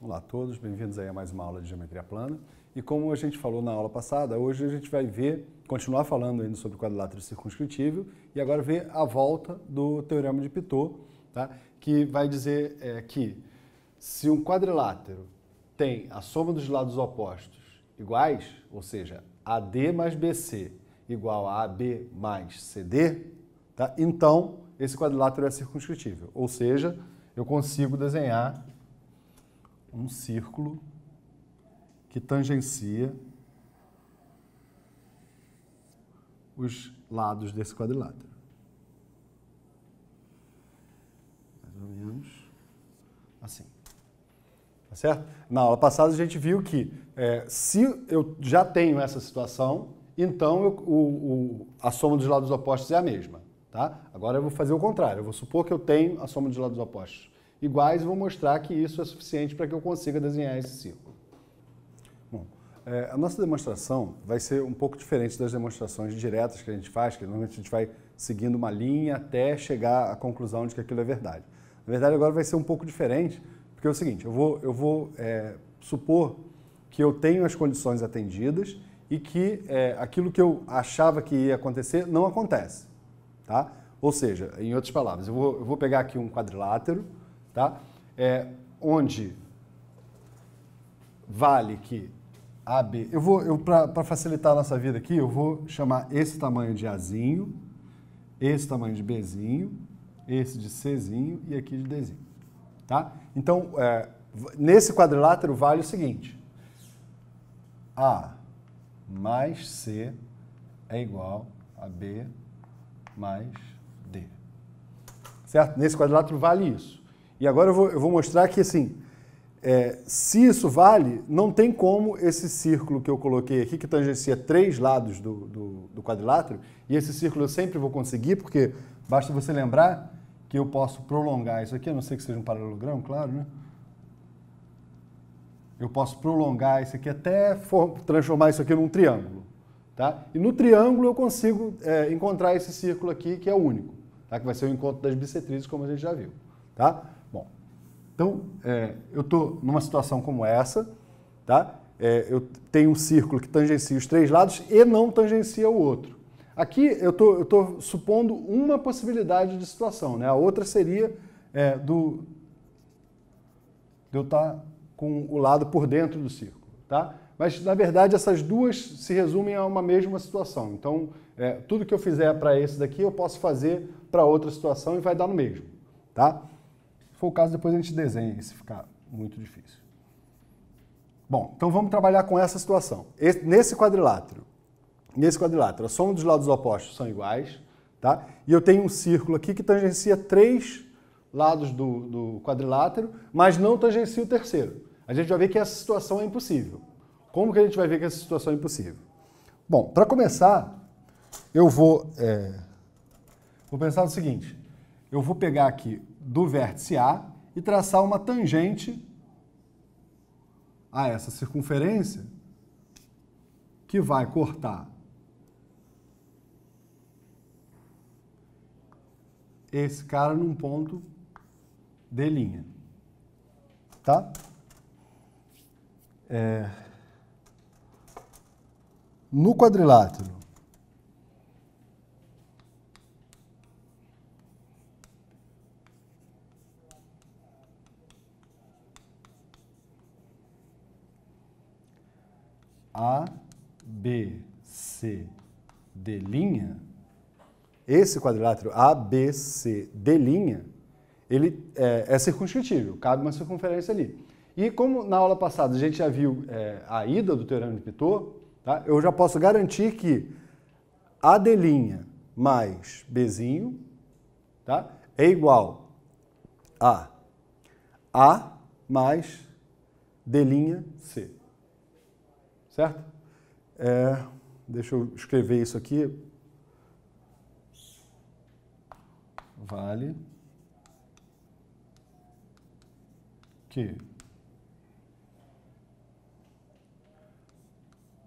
Olá a todos, bem-vindos aí a mais uma aula de geometria plana. E como a gente falou na aula passada, hoje a gente vai ver, continuar falando ainda sobre o quadrilátero circunscritível e agora ver a volta do Teorema de Pitot, tá? que vai dizer é, que se um quadrilátero tem a soma dos lados opostos iguais, ou seja, AD mais BC igual a AB mais CD, tá? então esse quadrilátero é circunscritível, ou seja, eu consigo desenhar um círculo que tangencia os lados desse quadrilátero. Mais ou menos assim. Tá certo? Na aula passada a gente viu que é, se eu já tenho essa situação, então eu, o, o, a soma dos lados opostos é a mesma. Tá? Agora eu vou fazer o contrário. Eu vou supor que eu tenho a soma dos lados opostos iguais e vou mostrar que isso é suficiente para que eu consiga desenhar esse círculo. Bom, é, a nossa demonstração vai ser um pouco diferente das demonstrações diretas que a gente faz, que normalmente a gente vai seguindo uma linha até chegar à conclusão de que aquilo é verdade. Na verdade, agora vai ser um pouco diferente, porque é o seguinte, eu vou, eu vou é, supor que eu tenho as condições atendidas e que é, aquilo que eu achava que ia acontecer não acontece, tá? Ou seja, em outras palavras, eu vou, eu vou pegar aqui um quadrilátero, tá? É, onde vale que AB. Eu vou, eu, para facilitar a nossa vida aqui, eu vou chamar esse tamanho de Azinho, esse tamanho de Bzinho, esse de Czinho e aqui de Dzinho. Tá? Então, é, nesse quadrilátero vale o seguinte: A mais C é igual a B mais D. Certo? Nesse quadrilátero vale isso. E agora eu vou, eu vou mostrar que, assim, é, se isso vale, não tem como esse círculo que eu coloquei aqui, que tangencia três lados do, do, do quadrilátero, e esse círculo eu sempre vou conseguir, porque basta você lembrar que eu posso prolongar isso aqui, a não ser que seja um paralelogramo, claro, né? Eu posso prolongar isso aqui até transformar isso aqui num triângulo. Tá? E no triângulo eu consigo é, encontrar esse círculo aqui que é o único, tá? que vai ser o encontro das bissetrizes, como a gente já viu. Tá? Então, é, eu estou numa situação como essa, tá? É, eu tenho um círculo que tangencia os três lados e não tangencia o outro. Aqui eu estou supondo uma possibilidade de situação, né? A outra seria é, do de eu estar tá com o lado por dentro do círculo, tá? Mas na verdade essas duas se resumem a uma mesma situação. Então é, tudo que eu fizer para esse daqui eu posso fazer para outra situação e vai dar no mesmo, tá? for o caso, depois a gente desenha se ficar muito difícil. Bom, então vamos trabalhar com essa situação. Esse, nesse quadrilátero, nesse quadrilátero, a soma dos lados opostos são iguais, tá? E eu tenho um círculo aqui que tangencia três lados do, do quadrilátero, mas não tangencia o terceiro. A gente vai ver que essa situação é impossível. Como que a gente vai ver que essa situação é impossível? Bom, para começar, eu vou, é, vou pensar no seguinte. Eu vou pegar aqui do vértice A e traçar uma tangente a essa circunferência que vai cortar esse cara num ponto de linha, tá? É... No quadrilátero, A, B, C, D', esse quadrilátero A, B, C, D', ele é, é circunscritível, cabe uma circunferência ali. E como na aula passada a gente já viu é, a ida do teorema de Pitot, tá? eu já posso garantir que AD' mais Bzinho tá? é igual a A mais D' C certo? É, deixa eu escrever isso aqui. Vale que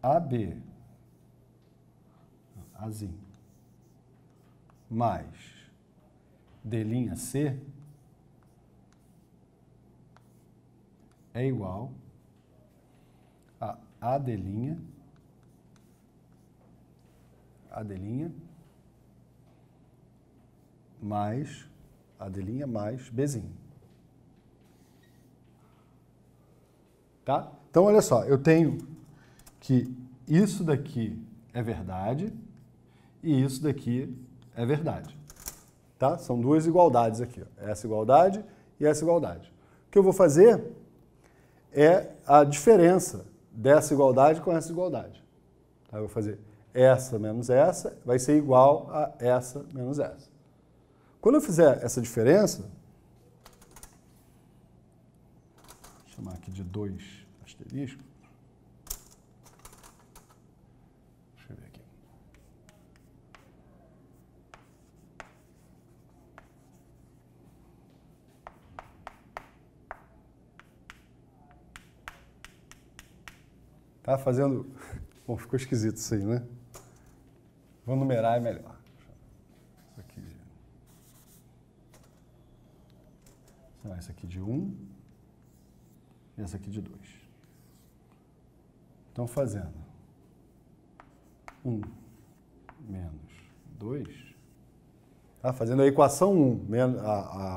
AB azim mais D' C é igual Adelinha. Adelinha. Mais Adelinha mais Bezinho. Tá? Então, olha só, eu tenho que isso daqui é verdade e isso daqui é verdade. Tá? São duas igualdades aqui, ó. essa igualdade e essa igualdade. O que eu vou fazer é a diferença dessa igualdade com essa igualdade. Tá, eu vou fazer essa menos essa vai ser igual a essa menos essa. Quando eu fizer essa diferença, vou chamar aqui de 2 asterisco, Tá fazendo. Bom, ficou esquisito isso aí, né? Vou numerar é melhor. Isso aqui de. isso aqui de 1 um, e essa aqui de 2. Então, fazendo 1 um, menos 2. Tá fazendo a equação 1, um, a,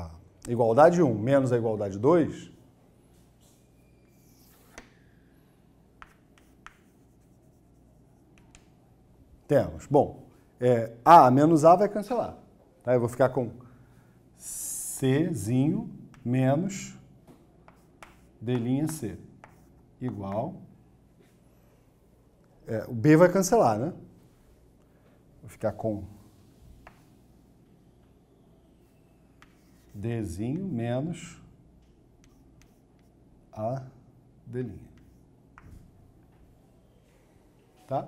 a igualdade 1 um, menos a igualdade 2 Temos. Bom, é, A menos A vai cancelar. Tá? Eu vou ficar com Czinho menos D'C igual. É, o B vai cancelar, né? Vou ficar com Dzinho menos A D'. Tá?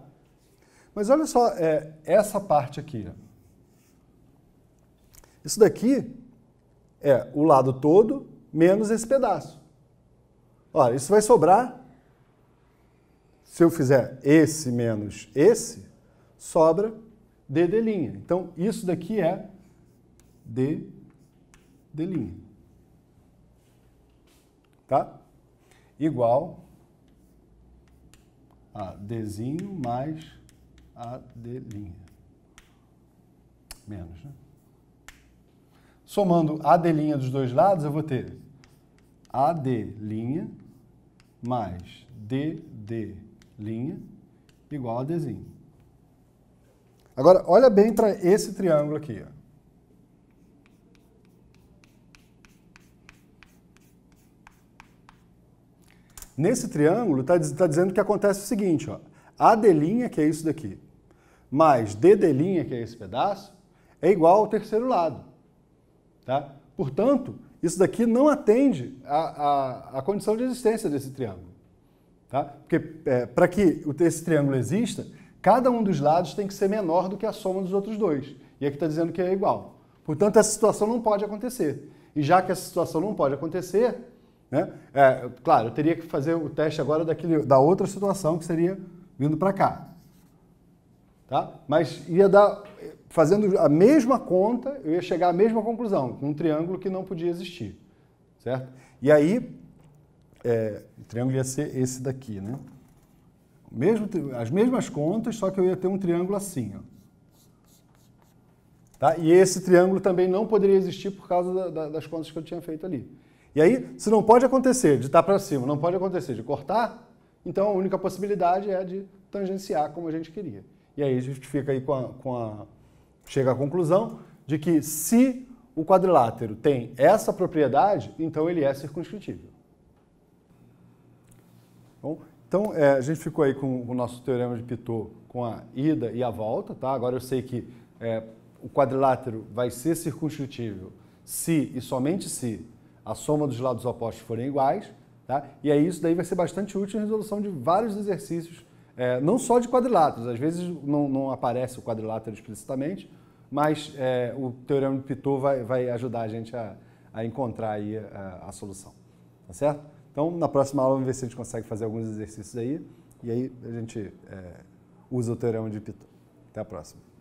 Mas olha só é, essa parte aqui. Isso daqui é o lado todo menos esse pedaço. Olha, isso vai sobrar. Se eu fizer esse menos esse, sobra DD'. Então, isso daqui é DD'. Tá? Igual a Dzinho mais AD'. Menos, né? Somando AD' dos dois lados, eu vou ter AD' mais DD' igual a Dzinho. Agora, olha bem para esse triângulo aqui. Ó. Nesse triângulo, está tá dizendo que acontece o seguinte, ó. AD', que é isso daqui, mais DD', que é esse pedaço, é igual ao terceiro lado. Tá? Portanto, isso daqui não atende à, a condição de existência desse triângulo. Tá? Porque é, para que esse triângulo exista, cada um dos lados tem que ser menor do que a soma dos outros dois. E aqui é está dizendo que é igual. Portanto, essa situação não pode acontecer. E já que essa situação não pode acontecer, né, é, claro, eu teria que fazer o teste agora daquele, da outra situação, que seria vindo para cá. Tá? Mas ia dar, fazendo a mesma conta, eu ia chegar à mesma conclusão, com um triângulo que não podia existir. Certo? E aí, é, o triângulo ia ser esse daqui, né? Mesmo, as mesmas contas, só que eu ia ter um triângulo assim. Ó. Tá? E esse triângulo também não poderia existir por causa da, da, das contas que eu tinha feito ali. E aí, se não pode acontecer de estar tá para cima, não pode acontecer de cortar, então a única possibilidade é de tangenciar como a gente queria. E aí a gente fica aí com a, com a chega à conclusão de que se o quadrilátero tem essa propriedade, então ele é circunscritível. Bom, então, é, a gente ficou aí com o nosso teorema de Pitot com a ida e a volta, tá? Agora eu sei que é, o quadrilátero vai ser circunscritível se e somente se a soma dos lados opostos forem iguais. Tá? E aí isso daí vai ser bastante útil em resolução de vários exercícios, é, não só de quadriláteros, às vezes não, não aparece o quadrilátero explicitamente, mas é, o Teorema de Pitot vai, vai ajudar a gente a, a encontrar aí a, a, solução, tá certo? Então, na próxima aula, vamos ver se a gente consegue fazer alguns exercícios aí, e aí a gente é, usa o Teorema de Pitot. Até a próxima.